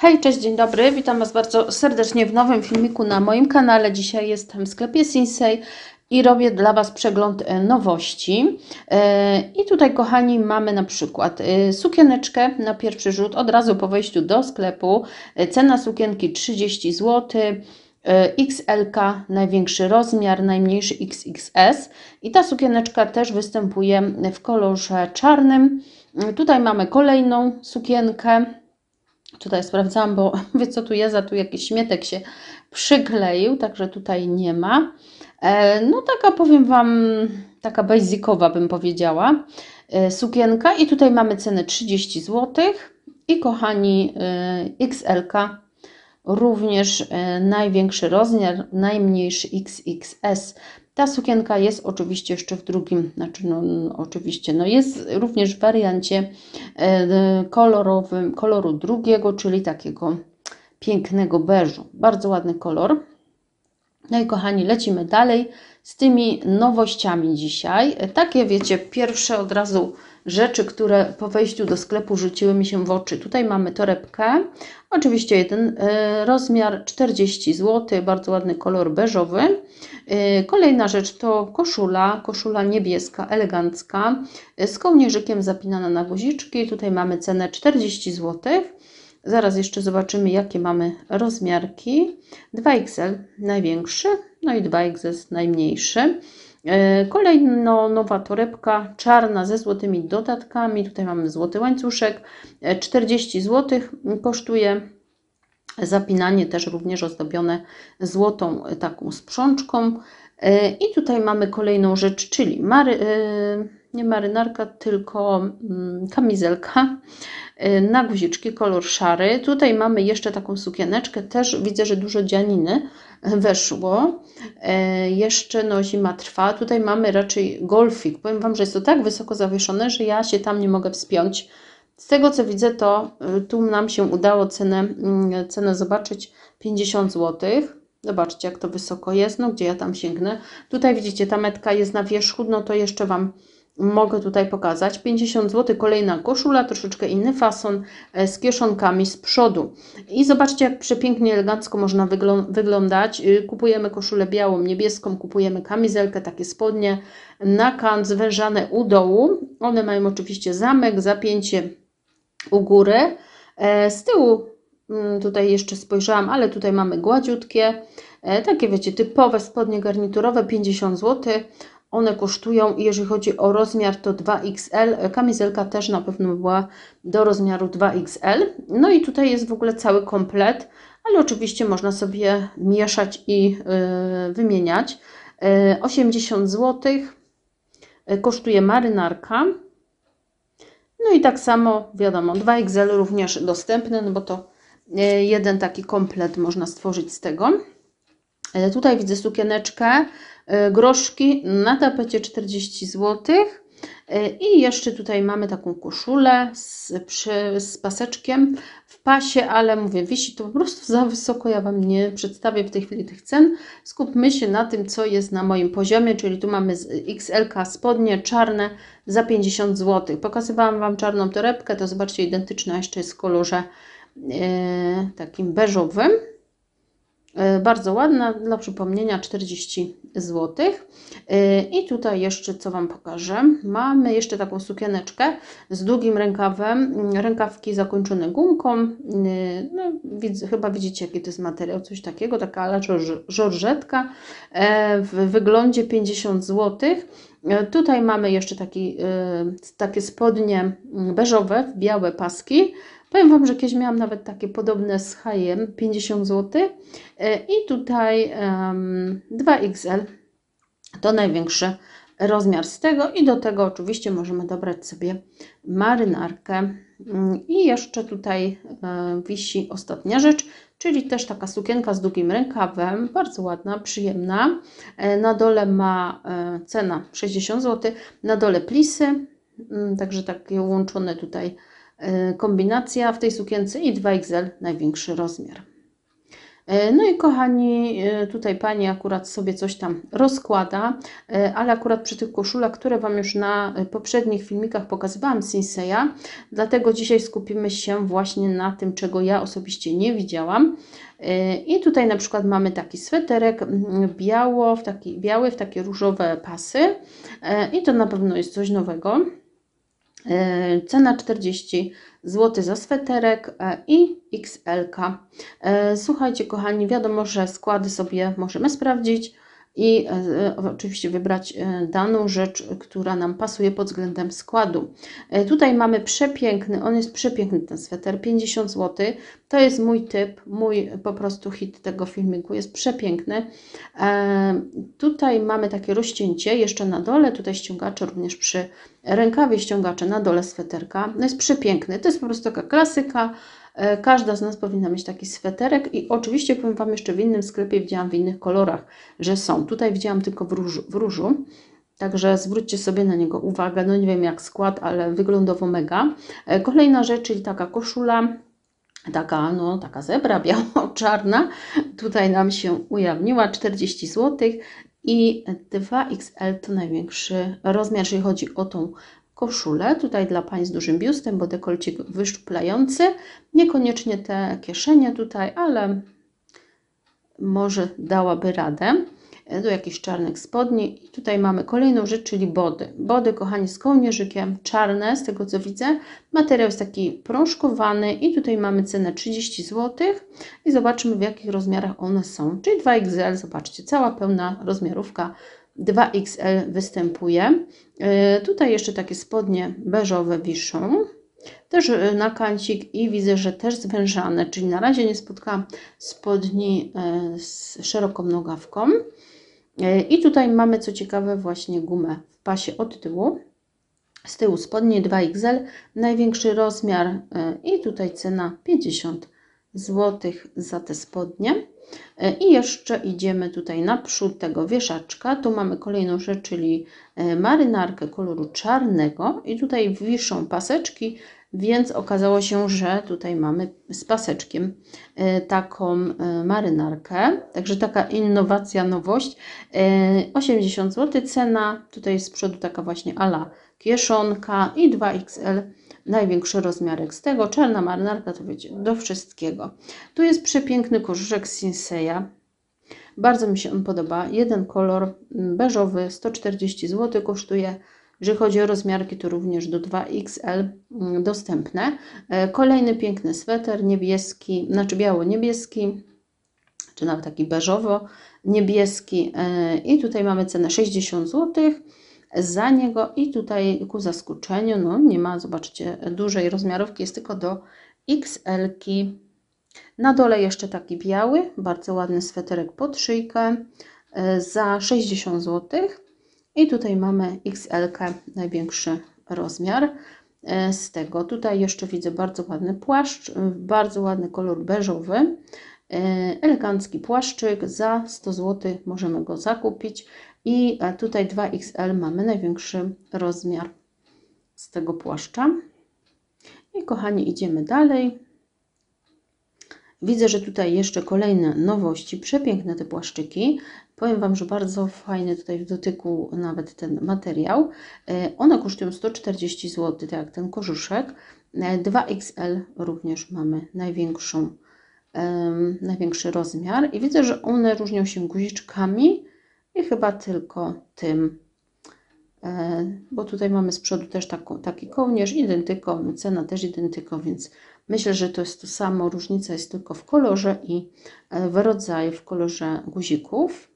Hej, cześć, dzień dobry. Witam Was bardzo serdecznie w nowym filmiku na moim kanale. Dzisiaj jestem w sklepie Sinsei i robię dla Was przegląd e, nowości. E, I tutaj, kochani, mamy na przykład e, sukieneczkę na pierwszy rzut od razu po wejściu do sklepu. Cena sukienki 30 zł. XLK największy rozmiar, najmniejszy XXS i ta sukieneczka też występuje w kolorze czarnym. Tutaj mamy kolejną sukienkę Tutaj sprawdzałam, bo wie co tu jest, za tu jakiś śmietek się przykleił, także tutaj nie ma. E, no taka powiem Wam, taka basicowa bym powiedziała e, sukienka i tutaj mamy cenę 30 zł i kochani e, XLK również największy rozmiar, najmniejszy XXS. Ta sukienka jest oczywiście jeszcze w drugim, znaczy no, no oczywiście, no jest również w wariancie e, kolorowym, koloru drugiego, czyli takiego pięknego beżu. Bardzo ładny kolor. No i kochani, lecimy dalej z tymi nowościami dzisiaj. Takie wiecie, pierwsze od razu rzeczy, które po wejściu do sklepu rzuciły mi się w oczy. Tutaj mamy torebkę, oczywiście jeden e, rozmiar 40 zł, bardzo ładny kolor beżowy. E, kolejna rzecz to koszula, koszula niebieska, elegancka, e, z kołnierzykiem zapinana na guziczki. Tutaj mamy cenę 40 zł. Zaraz jeszcze zobaczymy, jakie mamy rozmiarki. 2XL największy, no i 2XS najmniejszy. E, Kolejna nowa torebka czarna ze złotymi dodatkami. Tutaj mamy złoty łańcuszek. 40 e, zł kosztuje zapinanie też również ozdobione złotą e, taką sprzączką. I tutaj mamy kolejną rzecz, czyli mary, nie marynarka, tylko mm, kamizelka na guziczki, kolor szary. Tutaj mamy jeszcze taką sukieneczkę, też widzę, że dużo dzianiny, weszło. E, jeszcze no, zima trwa. Tutaj mamy raczej golfik. Powiem Wam, że jest to tak wysoko zawieszone, że ja się tam nie mogę wspiąć. Z tego co widzę, to e, tu nam się udało cenę, mm, cenę zobaczyć 50 zł. Zobaczcie, jak to wysoko jest, no gdzie ja tam sięgnę. Tutaj widzicie, ta metka jest na wierzchu, no to jeszcze Wam mogę tutaj pokazać. 50 zł, kolejna koszula, troszeczkę inny fason e, z kieszonkami z przodu. I zobaczcie, jak przepięknie, elegancko można wyglą wyglądać. Y, kupujemy koszulę białą, niebieską, kupujemy kamizelkę, takie spodnie na kant, zwężane u dołu. One mają oczywiście zamek, zapięcie u góry. E, z tyłu mm, tutaj jeszcze spojrzałam, ale tutaj mamy gładziutkie, e, takie wiecie, typowe spodnie garniturowe, 50 zł. One kosztują, jeżeli chodzi o rozmiar, to 2XL. Kamizelka też na pewno była do rozmiaru 2XL. No i tutaj jest w ogóle cały komplet, ale oczywiście można sobie mieszać i yy, wymieniać. Yy, 80 zł kosztuje marynarka. No i tak samo, wiadomo, 2XL również dostępne, no bo to y, jeden taki komplet można stworzyć z tego. E, tutaj widzę sukieneczkę, e, groszki na tapecie 40 zł. E, I jeszcze tutaj mamy taką koszulę z, przy, z paseczkiem w pasie, ale mówię, wisi to po prostu za wysoko, ja Wam nie przedstawię w tej chwili tych cen. Skupmy się na tym, co jest na moim poziomie, czyli tu mamy XL spodnie czarne za 50 zł. Pokazywałam Wam czarną torebkę, to zobaczcie, identyczna jeszcze jest w kolorze yy, takim beżowym. E, bardzo ładna, dla przypomnienia 40 zł. E, I tutaj jeszcze co Wam pokażę. Mamy jeszcze taką sukieneczkę z długim rękawem, mm, rękawki zakończone gumką. E, no, chyba widzicie jaki to jest materiał, coś takiego, taka ala żorżetka w wyglądzie 50 zł. Tutaj mamy jeszcze taki, takie spodnie mm, beżowe, białe paski Powiem Wam, że kiedyś miałam nawet takie podobne z H&M, 50 zł e, i tutaj um, 2XL to największy rozmiar z tego i do tego oczywiście możemy dobrać sobie marynarkę. Mm, I jeszcze tutaj e, wisi ostatnia rzecz, czyli też taka sukienka z długim rękawem, bardzo ładna, przyjemna. E, na dole ma cena 60 zł, na dole plisy, mm, także takie łączone tutaj Y, kombinacja w tej sukience i 2XL największy rozmiar. Y, no i kochani, y, tutaj Pani akurat sobie coś tam rozkłada, ale akurat przy tych koszulach, które Wam już na poprzednich filmikach pokazywałam Sinseya, dlatego dzisiaj skupimy się właśnie na tym, czego ja osobiście nie widziałam. I tutaj na przykład mamy taki sweterek mm, biało, w taki, biały, w takie różowe pasy i to na pewno jest coś nowego. E, cena 40 zł za sweterek e, i XL. -ka. E, słuchajcie, kochani, wiadomo, że składy sobie możemy sprawdzić i e, e, oczywiście wybrać e, daną rzecz, która nam pasuje pod względem składu. Tutaj mamy przepiękny, on jest przepiękny ten sweter, 50 zł. To jest mój typ, mój po prostu hit tego filmiku, jest przepiękny. Tutaj mamy takie rozcięcie jeszcze na dole, tutaj ściągacze również przy rękawie ściągacze na dole sweterka. No jest przepiękny, to jest po prostu taka klasyka, E, każda z nas powinna mieć taki sweterek i oczywiście powiem Wam jeszcze w innym sklepie widziałam w innych kolorach, że są. Tutaj widziałam tylko w różu, w różu. Także zwróćcie sobie na niego uwagę. No nie wiem jak skład, ale wyglądowo mega. E, kolejna rzecz, czyli taka koszula, taka, no, taka zebra biało-czarna. Tutaj nam się ujawniła 40 zł i 2XL to największy rozmiar, jeżeli chodzi o tą koszulę, tutaj dla pań z dużym biustem, bo dekolcik wyszczuplający, niekoniecznie te kieszenie tutaj, ale może dałaby radę do e, jakichś czarnych spodni. I tutaj mamy kolejną rzecz, czyli body. Body, kochani, z kołnierzykiem, czarne, z tego co widzę. Materiał jest taki prążkowany i tutaj mamy cenę 30 zł. I zobaczymy, w jakich rozmiarach one są. Czyli 2XL, zobaczcie, cała pełna rozmiarówka 2XL występuje. Y, tutaj jeszcze takie spodnie beżowe wiszą. Też y, na kancik i widzę, że też zwężane, czyli na razie nie spotkałam spodni y, z szeroką nogawką. I tutaj mamy co ciekawe właśnie gumę w pasie od tyłu. Z tyłu spodnie 2XL, największy rozmiar i tutaj cena 50 zł za te spodnie. E, I jeszcze idziemy tutaj naprzód tego wieszaczka. Tu mamy kolejną rzecz, czyli e, marynarkę koloru czarnego i tutaj wiszą paseczki, więc okazało się, że tutaj mamy z paseczkiem e, taką marynarkę. Także taka innowacja, nowość. 80 zł cena, tutaj z przodu taka właśnie ala kieszonka i 2XL największy rozmiarek z tego. Czarna marynarka to wiecie, do wszystkiego. Tu jest przepiękny koszyczek Sinseya. Bardzo mi się on podoba. Jeden kolor mm, beżowy, 140 zł kosztuje. Jeżeli chodzi o rozmiarki, to również do 2XL mm, dostępne. E, kolejny piękny sweter niebieski, znaczy biało-niebieski, czy nawet taki beżowo-niebieski. E, I tutaj mamy cenę 60 zł za niego i tutaj ku zaskoczeniu, no nie ma, zobaczcie, dużej rozmiarówki, jest tylko do xl -ki. Na dole jeszcze taki biały, bardzo ładny sweterek pod szyjkę e, za 60 zł. I tutaj mamy xl największy rozmiar e, z tego. Tutaj jeszcze widzę bardzo ładny płaszcz, e, bardzo ładny kolor beżowy. Elegancki płaszczyk za 100 zł możemy go zakupić. I e, tutaj 2XL mamy największy rozmiar z tego płaszcza. I kochani, idziemy dalej. Widzę, że tutaj jeszcze kolejne nowości, przepiękne te płaszczyki. Powiem Wam, że bardzo fajny tutaj w dotyku nawet ten materiał. E, one kosztują 140 zł, tak jak ten korzuszek. 2XL e, również mamy największą, um, największy rozmiar. I widzę, że one różnią się guziczkami i chyba tylko tym, e, bo tutaj mamy z przodu też taką, taki kołnierz, identyko, cena też identyko, więc myślę, że to jest to samo, różnica jest tylko w kolorze i e, w rodzaju, w kolorze guzików.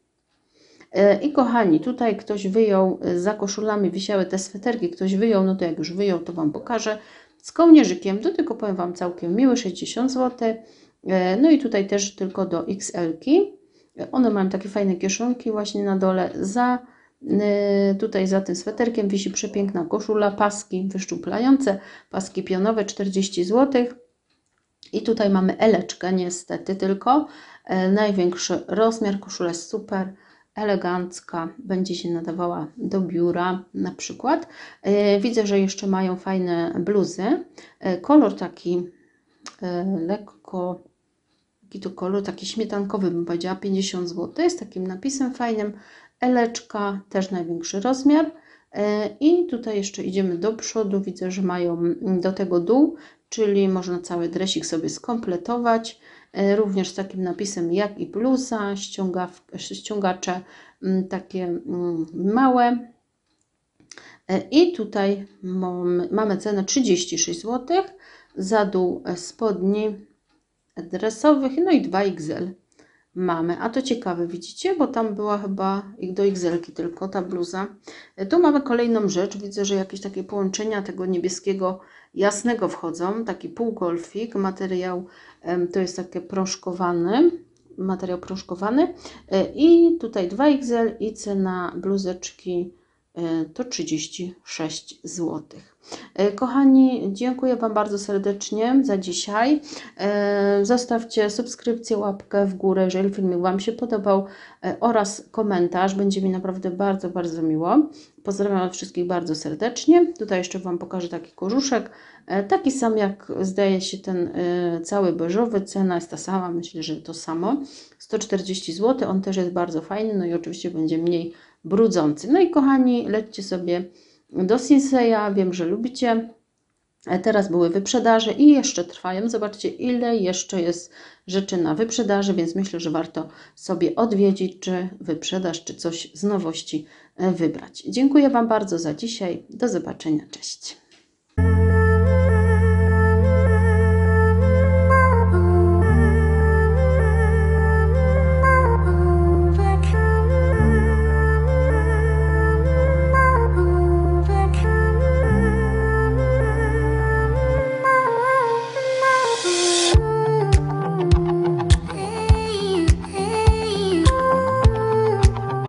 E, I kochani, tutaj ktoś wyjął, za koszulami wisiały te sweterki, ktoś wyjął, no to jak już wyjął, to Wam pokażę. Z kołnierzykiem, do tego powiem Wam całkiem miły, 60 zł. No i tutaj też tylko do XL. -ki. One mają takie fajne kieszonki właśnie na dole. Za, y, tutaj za tym sweterkiem wisi przepiękna koszula, paski wyszczuplające, paski pionowe 40 zł. I tutaj mamy eleczkę niestety tylko. E, największy rozmiar, koszula jest super elegancka, będzie się nadawała do biura na przykład. E, widzę, że jeszcze mają fajne bluzy. E, kolor taki lekko taki to kolor, taki śmietankowy bym powiedziała, 50 zł. Jest takim napisem fajnym. Eleczka, też największy rozmiar. E, I tutaj jeszcze idziemy do przodu. Widzę, że mają do tego dół, czyli można cały dresik sobie skompletować. E, również z takim napisem jak i bluza, ściągaw, ściągacze mm, takie mm, małe. E, I tutaj mamy cenę 36 zł za dół spodni adresowych, no i dwa xl mamy. A to ciekawe, widzicie, bo tam była chyba do XL-ki tylko ta bluza. E, tu mamy kolejną rzecz, widzę, że jakieś takie połączenia tego niebieskiego jasnego wchodzą, taki półgolfik, materiał to jest takie proszkowany, materiał proszkowany e, i tutaj 2XL i cena bluzeczki E, to 36 zł. E, kochani, dziękuję Wam bardzo serdecznie za dzisiaj. E, zostawcie subskrypcję, łapkę w górę, jeżeli filmik Wam się podobał oraz komentarz. Będzie mi naprawdę bardzo, bardzo miło. Pozdrawiam wszystkich bardzo serdecznie. Tutaj jeszcze Wam pokażę taki korzuszek, taki sam jak zdaje się ten cały beżowy. Cena jest ta sama, myślę, że to samo. 140 zł, on też jest bardzo fajny, no i oczywiście będzie mniej brudzący. No i kochani, lećcie sobie do Sinseya, wiem, że lubicie. E, teraz były wyprzedaże i jeszcze trwają. Zobaczcie, ile jeszcze jest rzeczy na wyprzedaży, więc myślę, że warto sobie odwiedzić, czy wyprzedaż, czy coś z nowości e, wybrać. Dziękuję Wam bardzo za dzisiaj. Do zobaczenia. Cześć.